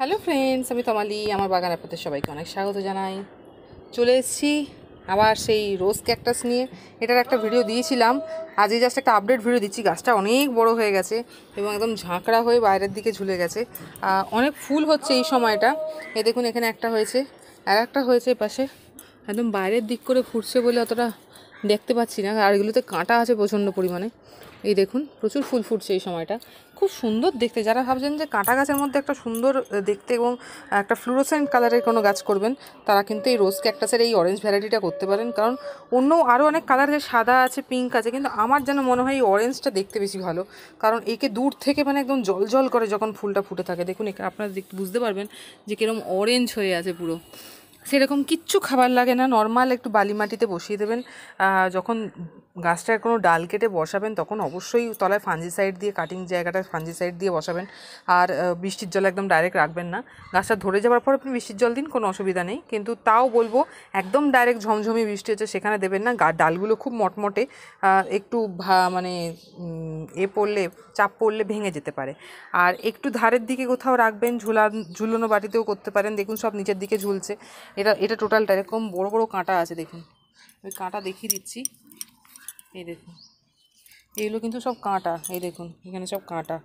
hello friends আমি তমালি আমার বাগান আপনাদের সবাইকে অনেক স্বাগত জানাই চলে এসেছি আবার সেই রোজ ক্যাকটাস নিয়ে এটার একটা ভিডিও দিয়েছিলাম এই জাস্ট একটা আপডেট ভিডিও দিচ্ছি গাছটা অনেক বড় হয়ে গেছে এবং একদম ঝাঁকড়া হয়ে বাইরের দিকে ঝুলে গেছে অনেক ফুল হচ্ছে এই সময়টা এ দেখুন এখানে একটা হয়েছে আর একটা হয়েছে পাশে একদম বাইরের দিক করে ফুটছে বলে অতটা দেখতে পাচ্ছি না আর এগুলোতে কাঁটা আছে প্রচণ্ড পরিমাণে এই দেখুন প্রচুর ফুল ফুটছে এই সময়টা খুব সুন্দর দেখতে যারা ভাবছেন যে কাঁটা গাছের মধ্যে একটা সুন্দর দেখতে এবং একটা ফ্লুরোসেন্ট কালারের কোনো গাছ করবেন তারা কিন্তু এই রোজ ক্যাকটাসের এই অরেঞ্জ ভ্যারাইটিটা করতে পারেন কারণ অন্য আরও অনেক কালার আছে সাদা আছে পিঙ্ক আছে কিন্তু আমার যেন মনে হয় এই অরেঞ্জটা দেখতে বেশি ভালো কারণ একে দূর থেকে মানে একদম জল জল করে যখন ফুলটা ফুটে থাকে দেখুন আপনারা বুঝতে পারবেন যে কীরকম অরেঞ্জ হয়ে আছে পুরো সেরকম কিচ্ছু খাবার লাগে না নর্মাল একটু বালি মাটিতে বসিয়ে দেবেন যখন গাছটার কোনো ডাল কেটে বসাবেন তখন অবশ্যই তলায় ফাঞ্জি সাইড দিয়ে কাটিং জায়গাটা সাইড দিয়ে বসাবেন আর বৃষ্টির জল একদম ডাইরেক্ট রাখবেন না গাছটা ধরে যাওয়ার পর আপনি বৃষ্টির জল দিন কোনো অসুবিধা নেই কিন্তু তাও বলবো একদম ডাইরেক্ট ঝমঝমি বৃষ্টি হচ্ছে সেখানে দেবেন না ডালগুলো খুব মটমটে একটু মানে এ পড়লে চাপ পড়লে ভেঙে যেতে পারে আর একটু ধারের দিকে কোথাও রাখবেন ঝুলা ঝুলোনো বাটিতেও করতে পারেন দেখুন সব নিচের দিকে ঝুলছে এটা এটা টোটালটা এরকম বড় বড় কাঁটা আছে দেখুন ওই কাঁটা দেখিয়ে দিচ্ছি এই দেখুন এগুলো কিন্তু সব কাঁটা এই দেখুন এখানে সব কাঁটা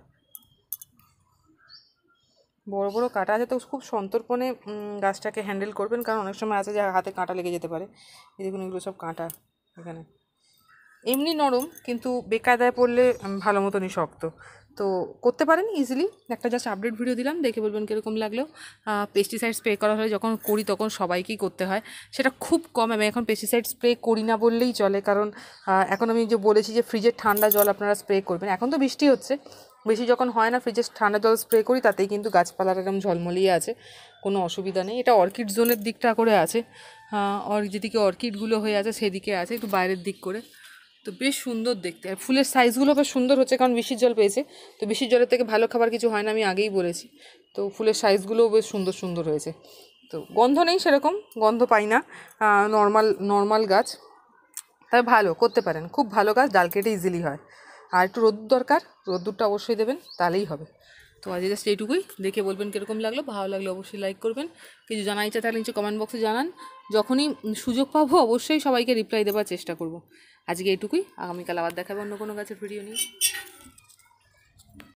বড় বড় কাঁটা আছে তো খুব সন্তর্পণে গাছটাকে হ্যান্ডেল করবেন কারণ অনেক সময় আছে যে হাতে কাঁটা লেগে যেতে পারে এই দেখুন এগুলো সব কাঁটা এখানে এমনি নরম কিন্তু বেকায়দায় পড়লে ভালো মতনই শক্ত তো করতে পারেন ইজিলি একটা জাস্ট আপডেট ভিডিও দিলাম দেখে বলবেন কীরকম লাগলো পেস্টিসাইড স্প্রে করা হলে যখন করি তখন সবাইকেই করতে হয় সেটা খুব কম আমি এখন পেস্টিসাইড স্প্রে করি না বললেই চলে কারণ এখন আমি যে বলেছি যে ফ্রিজের ঠান্ডা জল আপনারা স্প্রে করবেন এখন তো বৃষ্টি হচ্ছে বেশি যখন হয় না ফ্রিজের ঠান্ডা জল স্প্রে করি তাতেই কিন্তু গাছপালার একদম ঝলমলিয়ে আছে কোনো অসুবিধা নেই এটা অর্কিড জোনের দিকটা করে আছে যেদিকে অর্কিডগুলো হয়ে আছে সেদিকে আছে একটু বাইরের দিক করে তো বেশ সুন্দর দেখতে আর ফুলের সাইজগুলো বেশ সুন্দর হচ্ছে কারণ বৃষ্টির জল পেয়েছে তো বৃষ্টির জলের থেকে ভালো খাবার কিছু হয় না আমি আগেই বলেছি তো ফুলের সাইজগুলোও বেশ সুন্দর সুন্দর হয়েছে তো গন্ধ নেই সেরকম গন্ধ পাই না নর্মাল নর্মাল গাছ তাই ভালো করতে পারেন খুব ভালো গাছ ডাল কেটে ইজিলি হয় আর একটু রোদ্দুর দরকার রোদ্দুরটা অবশ্যই দেবেন তাহলেই হবে তো আজকে জাস্ট এইটুকুই দেখে বলবেন কীরকম লাগলো ভালো লাগলে অবশ্যই লাইক করবেন কিছু জানা ইচ্ছা তাহলে নিচে কমেন্ট বক্সে জানান যখনই সুযোগ পাবো অবশ্যই সবাইকে রিপ্লাই দেওয়ার চেষ্টা করব আজকে এইটুকুই আগামীকাল আবার দেখাবো অন্য কোনো গাছের ভিডিও নিয়ে